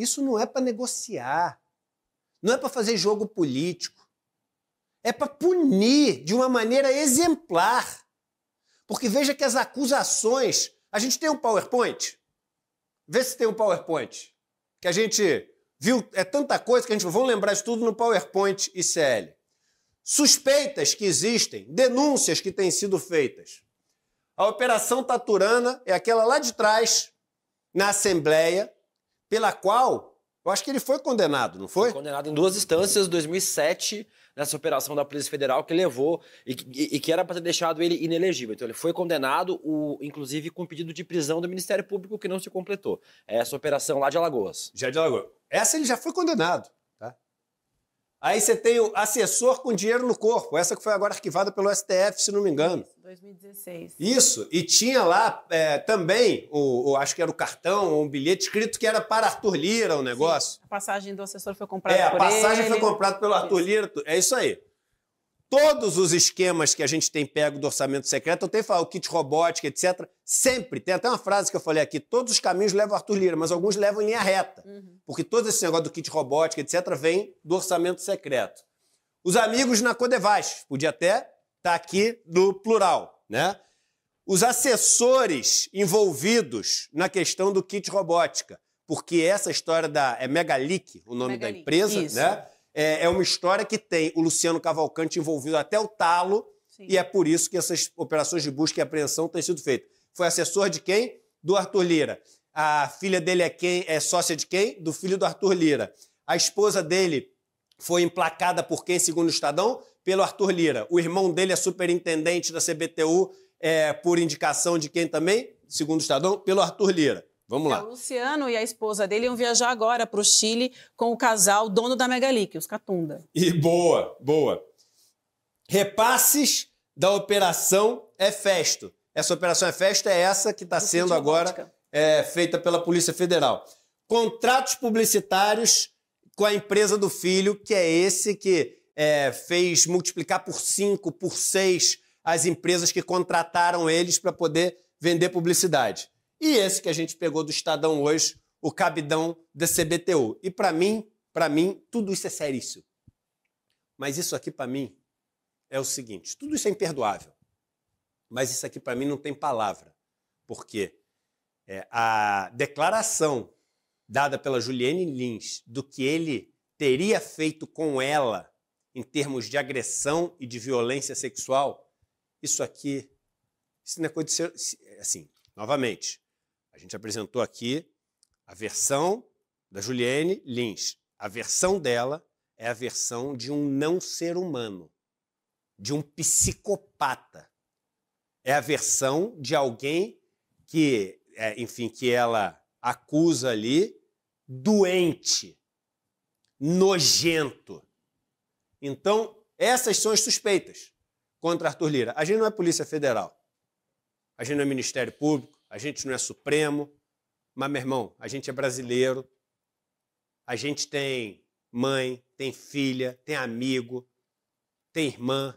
Isso não é para negociar, não é para fazer jogo político, é para punir de uma maneira exemplar. Porque veja que as acusações. A gente tem um PowerPoint? Vê se tem um PowerPoint. Que a gente viu, é tanta coisa que a gente. Vamos lembrar de tudo no PowerPoint ICL. Suspeitas que existem, denúncias que têm sido feitas. A Operação Taturana é aquela lá de trás, na Assembleia, pela qual eu acho que ele foi condenado, não foi? foi condenado em duas instâncias, 2007, nessa operação da Polícia Federal que levou e, e, e que era para ter deixado ele inelegível. Então ele foi condenado, o, inclusive com pedido de prisão do Ministério Público que não se completou. É essa operação lá de Alagoas. Já de Alagoas. Essa ele já foi condenado. Aí você tem o assessor com dinheiro no corpo, essa que foi agora arquivada pelo STF, se não me engano. 2016. Isso, e tinha lá é, também, o, o, acho que era o cartão um bilhete escrito que era para Arthur Lira o negócio. Sim, a passagem do assessor foi comprada é, por ele. É, a passagem foi comprada pelo Arthur Lira, é isso aí. Todos os esquemas que a gente tem pego do orçamento secreto, eu tenho falado, o kit robótica, etc., sempre. Tem até uma frase que eu falei aqui: todos os caminhos levam Arthur Lira, mas alguns levam em linha reta. Uhum. Porque todo esse negócio do kit robótica, etc., vem do orçamento secreto. Os amigos na Codevas, podia até estar tá aqui no plural, né? Os assessores envolvidos na questão do kit robótica, porque essa história da. É Megalic o nome Megalic, da empresa, isso. né? é, é uma história que tem o Luciano Cavalcante envolvido até o talo, Sim. e é por isso que essas operações de busca e apreensão têm sido feitas. Foi assessor de quem? Do Arthur Lira. A filha dele é quem? É sócia de quem? Do filho do Arthur Lira. A esposa dele foi emplacada por quem, segundo o Estadão? Pelo Arthur Lira. O irmão dele é superintendente da CBTU é, por indicação de quem também, segundo o Estadão? Pelo Arthur Lira. Vamos é, lá. O Luciano e a esposa dele iam viajar agora para o Chile com o casal dono da Megalic, os Catunda. E boa, boa. Repasses da Operação é festo. Essa Operação é festo é essa que está sendo agora é, feita pela Polícia Federal. Contratos publicitários com a empresa do filho, que é esse que é, fez multiplicar por cinco, por seis as empresas que contrataram eles para poder vender publicidade. E esse que a gente pegou do Estadão hoje, o cabidão da CBTU. E para mim, para mim, tudo isso é seríssimo. Mas isso aqui para mim é o seguinte, tudo isso é imperdoável. Mas isso aqui para mim não tem palavra, porque é, a declaração dada pela Juliane Lins do que ele teria feito com ela em termos de agressão e de violência sexual, isso aqui, isso não é coisa de ser, assim, novamente, a gente apresentou aqui a versão da Juliane Lins. A versão dela é a versão de um não ser humano, de um psicopata. É a versão de alguém que, é, enfim, que ela acusa ali doente, nojento. Então, essas são as suspeitas contra Arthur Lira. A gente não é Polícia Federal. A gente não é Ministério Público a gente não é supremo, mas, meu irmão, a gente é brasileiro, a gente tem mãe, tem filha, tem amigo, tem irmã,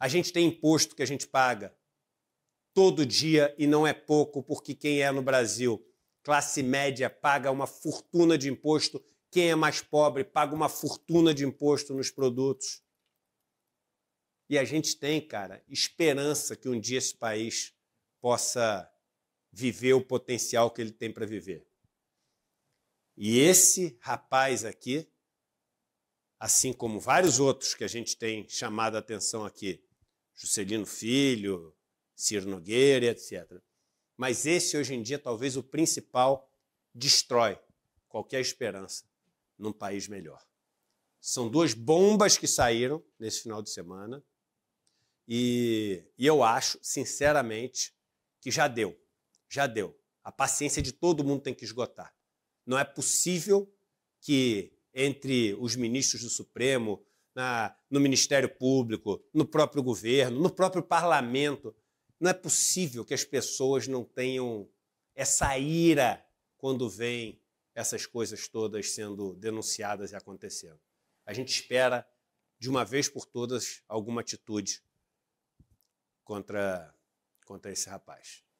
a gente tem imposto que a gente paga todo dia e não é pouco, porque quem é no Brasil, classe média, paga uma fortuna de imposto, quem é mais pobre paga uma fortuna de imposto nos produtos. E a gente tem, cara, esperança que um dia esse país possa viver o potencial que ele tem para viver. E esse rapaz aqui, assim como vários outros que a gente tem chamado a atenção aqui, Juscelino Filho, Ciro Nogueira, etc. Mas esse hoje em dia talvez o principal destrói qualquer esperança num país melhor. São duas bombas que saíram nesse final de semana e, e eu acho, sinceramente, que já deu, já deu. A paciência de todo mundo tem que esgotar. Não é possível que entre os ministros do Supremo, na, no Ministério Público, no próprio governo, no próprio parlamento, não é possível que as pessoas não tenham essa ira quando vem essas coisas todas sendo denunciadas e acontecendo. A gente espera, de uma vez por todas, alguma atitude contra quanto a esse rapaz.